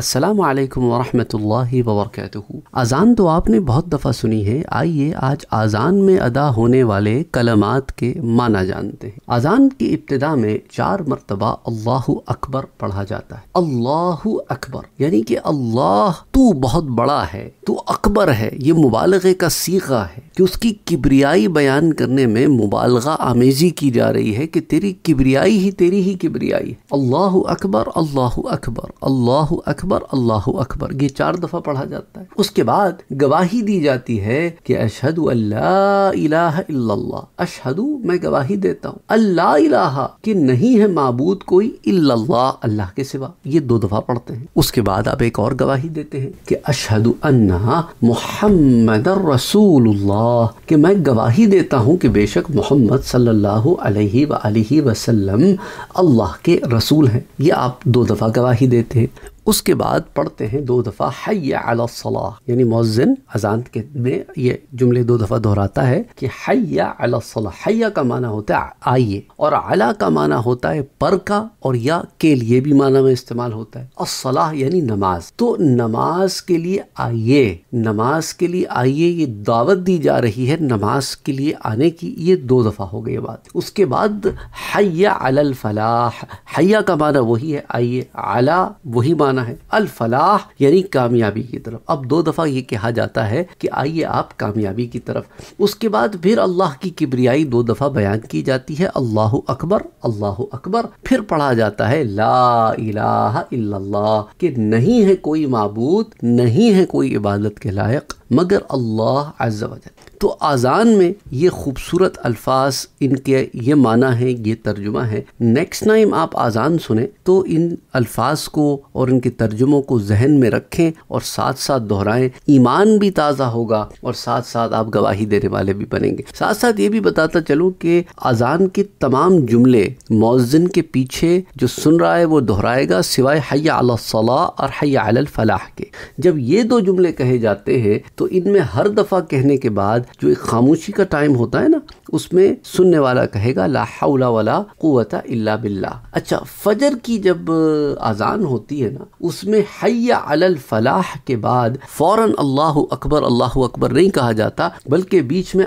अस्सलाम वालेकुम व वबरकातुहू अज़ान तो आपने बहुत दफ़ा सुनी है आइए आज अज़ान में अदा होने वाले कलमात के माना जानते हैं अज़ान की इब्तदा में चार मरतबा अल्लाह अकबर पढ़ा जाता है अल्लाह अकबर यानी कि अल्लाह तू बहुत बड़ा है तू अकबर है ये मुबालगे का सीखा है कि उसकी किबरियाई बयान करने में मुबालगा आमेजी की जा रही है कि तेरी किबरियाई ही तेरी ही किबरियाई अल्लाह अकबर अल्लाह अकबर अल्लाह अकबर अल्लाह अकबर ये चार दफ़ा पढ़ा जाता है उसके बाद गवाही दी जाती है कि अशहद अल्लाह अशहदु मैं गवाही देता हूँ अल्लाह कि नहीं है मबूद कोई अल्लाह अल्लाह के सिवा ये दो दफ़ा पढ़ते हैं उसके बाद आप एक और गवाही देते हैं कि अशहद अन्ना मोहम्मद रसूल कि मैं गवाही देता हूँ कि बेशक मोहम्मद सल्लल्लाहु अलैहि वसल्लम अल्लाह के रसूल हैं ये आप दो दफ़ा गवाही देते हैं उसके बाद पढ़ते हैं दो दफ़ा हैया सलाह यानी मौजन अजान के में ये जुमले दो दफ़ा दोहराता है कि हैया सलाह हैया का माना होता है आइए और अला का माना होता है पर का और या के लिए भी माना में इस्तेमाल होता है और सलाह यानी नमाज तो नमाज के लिए आइए नमाज के लिए आइए ये दावत दी जा रही है नमाज के लिए आने की ये दो दफ़ा हो गई बात उसके बाद हैया अल फलाह हैया का माना वही है आइए आला वही माना जाना है अल फलाह यानी कामयाबी की तरफ अब दो दफ़ा ये कहा जाता है कि आइए आप कामयाबी की तरफ उसके बाद फिर अल्लाह की किबरियाई दो दफ़ा बयान की जाती है अल्लाह अकबर अल्लाह अकबर फिर पढ़ा जाता है ला इलाहा इल्लल्लाह कि नहीं है कोई मबूद नहीं है कोई इबादत के लायक मगर अल्लाह अज्जा तो आज़ान में ये खूबसूरत अल्फाज इनके ये माना है ये तर्जुमा है नेक्स्ट टाइम आप आज़ान सुने तो इन अल्फाज को और इनके तर्जुमों को जहन में रखें और साथ साथ दोहराएं ईमान भी ताज़ा होगा और साथ साथ आप गवाही देने वाले भी बनेंगे साथ साथ ये भी बताता चलूँ कि आज़ान के तमाम जुमले मौजन के पीछे जो सुन रहा है वो दोहराएगा सिवाय हया सलाह और हया फलाह के जब ये दो जुमले कहे जाते हैं तो इनमें हर दफ़ा कहने के बाद जो एक खामोशी का टाइम होता है ना उसमें सुनने वाला कहेगा ला वाला इल्ला बिल्ला अच्छा फजर की जब आज़ान होती है ना उसमें हया अल फलाह के बाद फ़ौरन अल्लाह अकबर अल्लाह अकबर नहीं कहा जाता बल्कि बीच में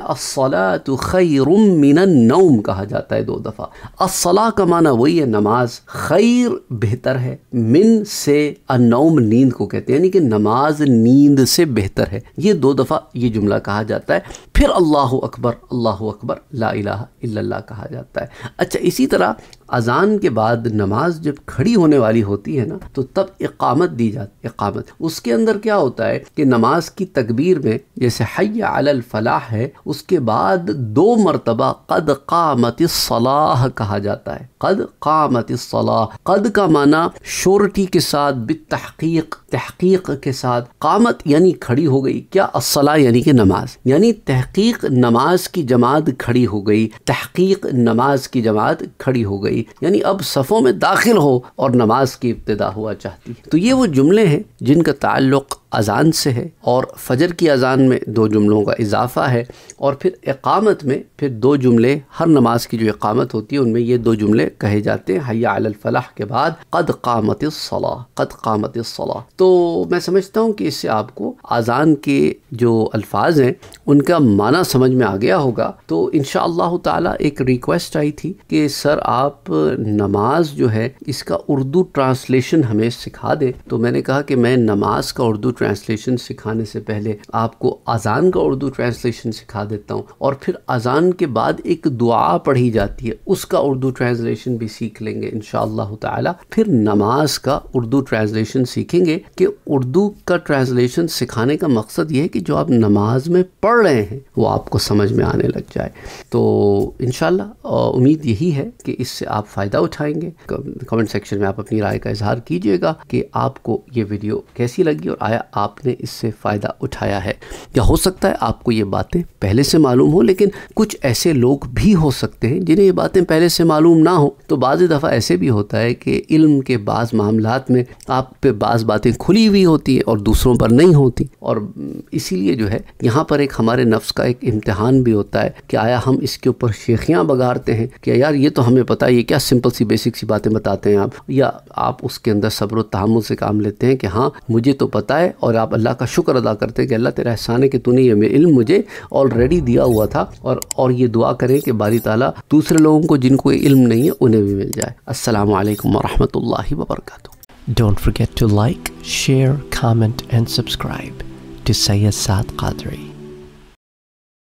नौम कहा जाता है दो दफ़ा असला का माना वही है नमाज खैर बेहतर है मिन से अनौम नींद को कहते हैं यानी कि नमाज नींद से बेहतर है ये दो दफ़ा ये जुमला कहा जाता है फिर अल्लाह अकबर अल्लाह अकबर ला इलाहा इल्लल्लाह कहा जाता है अच्छा इसी तरह अज़ान के बाद नमाज जब खड़ी होने वाली होती है ना तो तब इकामत दी जाती इकामत उसके अंदर क्या होता है कि नमाज की तकबीर में जैसे हैया अल फलाह है उसके बाद दो मरतबा कद कामत सलाह कहा जाता है कद कामत सलाह कद का माना शोरटी के साथ बितहकीक तहकीक के साथ कामत यानी खड़ी हो गई क्या असला यानी कि नमाज यानी तहकीक नमाज की जमात खड़ी हो गई तहकीक नमाज की जमात खड़ी हो गई चाहती यानी अब सफ़ों में दाखिल हो और नमाज की इब्तदा हुआ चाहती तो ये वो जुमले हैं जिनका ताल्लुक़ अज़ान से है और फजर की अज़ान में दो जुमलों का इजाफ़ा है और फिर इकामत में फिर दो जुमले हर नमाज की जो इकामत होती है उनमें ये दो जुमले कहे जाते हैं हया फलाह के बाद कद कामत सलाह कद कामत सलाह तो मैं समझता हूँ कि इससे आपको अज़ान के जो अल्फाज हैं उनका माना समझ में आ गया होगा तो इन ताला एक रिक्वेस्ट आई थी कि सर आप नमाज जो है इसका उर्दू ट्रांसलेशन हमें सिखा दें तो मैंने कहा कि मैं नमाज का उर्दू ट्रांसलेशन सिखाने से पहले आपको अजान का उर्दू ट्रांसलेशन सिखा देता हूँ और फिर अजान के बाद एक दुआ पढ़ी जाती है उसका उर्दू ट्रांसलेशन भी सीख लेंगे इन ताला फिर नमाज का उर्दू ट्रांसलेशन सीखेंगे कि उर्दू का ट्रांसलेशन सिखाने का मकसद ये है कि जो आप नमाज में पढ़ रहे हैं वो आपको समझ में आने लग जाए तो इन उम्मीद यही है कि इससे आप फ़ायदा उठाएंगे कमेंट सेक्शन में आप अपनी राय का इजहार कीजिएगा कि आपको ये वीडियो कैसी लगी और आया आपने इससे फ़ायदा उठाया है या हो सकता है आपको ये बातें पहले से मालूम हो लेकिन कुछ ऐसे लोग भी हो सकते हैं जिन्हें ये बातें पहले से मालूम ना हो तो बाज़ दफ़ा ऐसे भी होता है कि इल्म के बाद मामला में आप पे बाज़ बातें खुली हुई होती हैं और दूसरों पर नहीं होती और इसीलिए जो है यहाँ पर एक हमारे नफ्स का एक इम्तहान भी होता है कि आया हम इसके ऊपर शेखियाँ बगाड़ते हैं कि यार ये तो हमें पता है ये क्या सिंपल सी बेसिक सी बातें बताते हैं आप या आप उसके अंदर सब्र तहमुल से काम लेते हैं कि हाँ मुझे तो पता है और आप अल्लाह का शुक्र अदा करते कि अल्लाह तेरा एहसान है कि तूने ये इल्म मुझे ऑलरेडी दिया हुआ था और और ये दुआ करें कि बारी ताला दूसरे लोगों को जिनको ये इल्म नहीं है उन्हें भी मिल जाए अस्सलाम वालेकुम वरहमतुल्लाहि व बरकातहू don't forget to like share comment and subscribe to Syed Saad Qadri